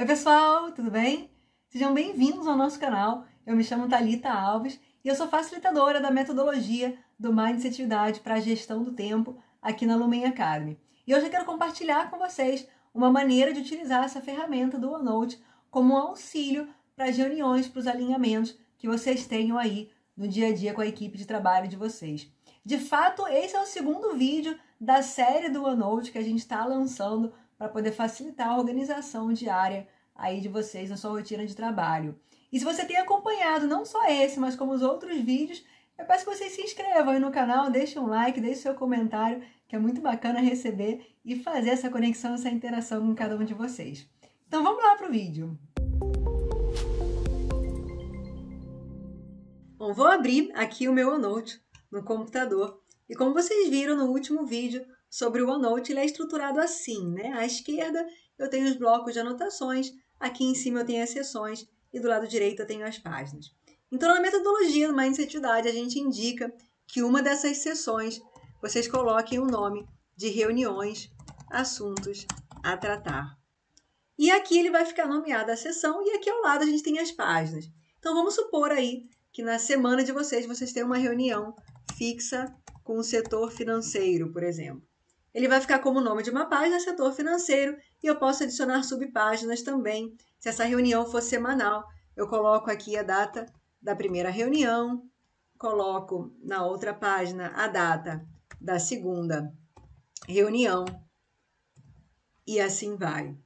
Oi, pessoal, tudo bem? Sejam bem-vindos ao nosso canal. Eu me chamo Talita Alves e eu sou facilitadora da metodologia do Mindset para a gestão do tempo aqui na Lumen Academy. E hoje eu quero compartilhar com vocês uma maneira de utilizar essa ferramenta do OneNote como um auxílio para as reuniões, para os alinhamentos que vocês tenham aí no dia a dia com a equipe de trabalho de vocês. De fato, esse é o segundo vídeo da série do OneNote que a gente está lançando para poder facilitar a organização diária aí de vocês na sua rotina de trabalho. E se você tem acompanhado não só esse, mas como os outros vídeos, eu peço que vocês se inscrevam aí no canal, deixem um like, deixem seu comentário, que é muito bacana receber e fazer essa conexão, essa interação com cada um de vocês. Então vamos lá para o vídeo. Bom, vou abrir aqui o meu OneNote no computador e como vocês viram no último vídeo, sobre o OneNote, ele é estruturado assim, né? À esquerda eu tenho os blocos de anotações, aqui em cima eu tenho as seções e do lado direito eu tenho as páginas. Então, na metodologia do Mindsetidade, a gente indica que uma dessas sessões vocês coloquem o nome de reuniões, assuntos a tratar. E aqui ele vai ficar nomeado a sessão e aqui ao lado a gente tem as páginas. Então, vamos supor aí que na semana de vocês, vocês têm uma reunião fixa com o setor financeiro, por exemplo. Ele vai ficar como o nome de uma página, setor financeiro, e eu posso adicionar subpáginas também. Se essa reunião for semanal, eu coloco aqui a data da primeira reunião, coloco na outra página a data da segunda reunião e assim vai.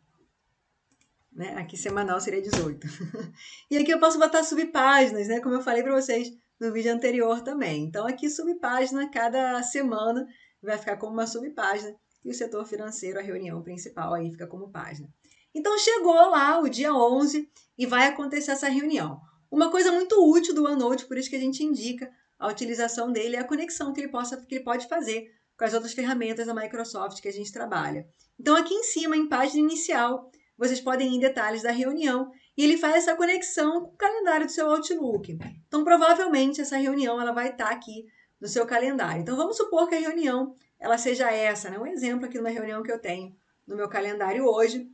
Né? Aqui semanal seria 18. e aqui eu posso botar subpáginas, né? Como eu falei para vocês no vídeo anterior também. Então aqui subpágina cada semana vai ficar como uma subpágina e o setor financeiro, a reunião principal, aí fica como página. Então chegou lá o dia 11 e vai acontecer essa reunião. Uma coisa muito útil do OneNote, por isso que a gente indica a utilização dele, é a conexão que ele, possa, que ele pode fazer com as outras ferramentas da Microsoft que a gente trabalha. Então aqui em cima, em página inicial, vocês podem ir em detalhes da reunião e ele faz essa conexão com o calendário do seu Outlook. Então provavelmente essa reunião ela vai estar aqui no seu calendário. Então vamos supor que a reunião ela seja essa, né? Um exemplo aqui de uma reunião que eu tenho no meu calendário hoje.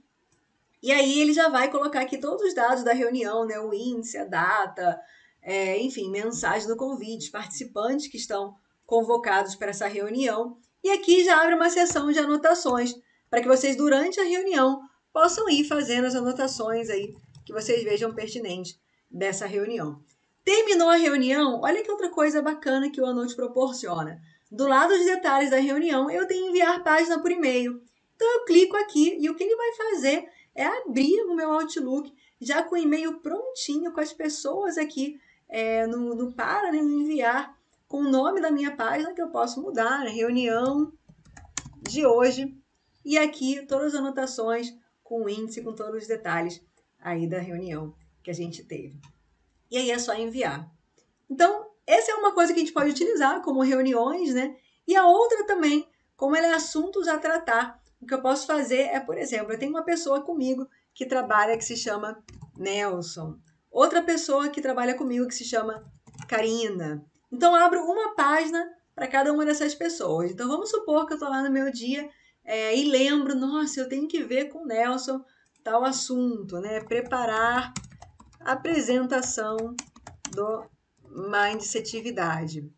E aí ele já vai colocar aqui todos os dados da reunião, né? O índice, a data, é, enfim, mensagem do convite, os participantes que estão convocados para essa reunião. E aqui já abre uma seção de anotações para que vocês durante a reunião possam ir fazendo as anotações aí que vocês vejam pertinentes dessa reunião. Terminou a reunião, olha que outra coisa bacana que o OneNote proporciona. Do lado dos detalhes da reunião, eu tenho enviar página por e-mail. Então eu clico aqui e o que ele vai fazer é abrir o meu Outlook já com o e-mail prontinho, com as pessoas aqui é, no, no, para, né, enviar com o nome da minha página que eu posso mudar, né, reunião de hoje. E aqui todas as anotações com o índice, com todos os detalhes aí da reunião que a gente teve e aí é só enviar. Então, essa é uma coisa que a gente pode utilizar como reuniões, né? E a outra também, como ela é assuntos a tratar. O que eu posso fazer é, por exemplo, eu tenho uma pessoa comigo que trabalha que se chama Nelson, outra pessoa que trabalha comigo que se chama Karina. Então, abro uma página para cada uma dessas pessoas. Então, vamos supor que eu estou lá no meu dia é, e lembro, nossa, eu tenho que ver com Nelson tal assunto, né? Preparar apresentação do Mindsetividade.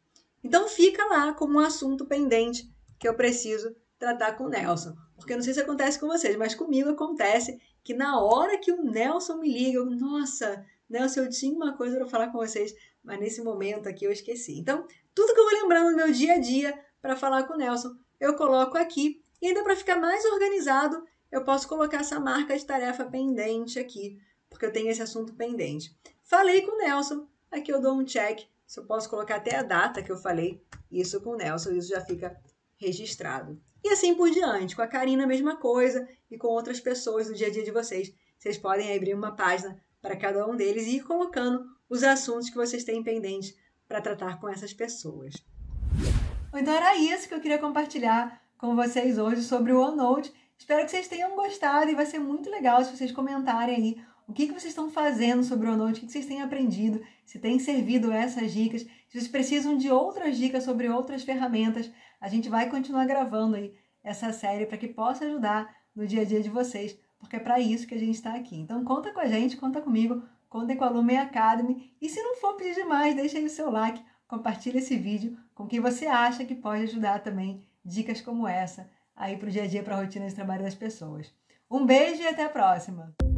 Então fica lá como um assunto pendente que eu preciso tratar com o Nelson. Porque eu não sei se acontece com vocês, mas comigo acontece que na hora que o Nelson me liga, eu, nossa, Nelson, eu tinha uma coisa para falar com vocês, mas nesse momento aqui eu esqueci. Então, tudo que eu vou lembrando no meu dia a dia para falar com o Nelson, eu coloco aqui. E ainda para ficar mais organizado, eu posso colocar essa marca de tarefa pendente aqui porque eu tenho esse assunto pendente. Falei com o Nelson, aqui eu dou um check, se eu posso colocar até a data que eu falei isso com o Nelson, isso já fica registrado. E assim por diante, com a Karina a mesma coisa e com outras pessoas do dia a dia de vocês. Vocês podem abrir uma página para cada um deles e ir colocando os assuntos que vocês têm pendentes para tratar com essas pessoas. Então era isso que eu queria compartilhar com vocês hoje sobre o OneNote. Espero que vocês tenham gostado e vai ser muito legal se vocês comentarem aí o que, que vocês estão fazendo sobre o Onode, o que, que vocês têm aprendido, se tem servido essas dicas, se vocês precisam de outras dicas sobre outras ferramentas, a gente vai continuar gravando aí essa série para que possa ajudar no dia a dia de vocês, porque é para isso que a gente está aqui. Então conta com a gente, conta comigo, contem com a Lumen Academy e se não for pedir demais, deixa aí o seu like, compartilha esse vídeo com quem você acha que pode ajudar também dicas como essa aí para o dia a dia, para a rotina de trabalho das pessoas. Um beijo e até a próxima!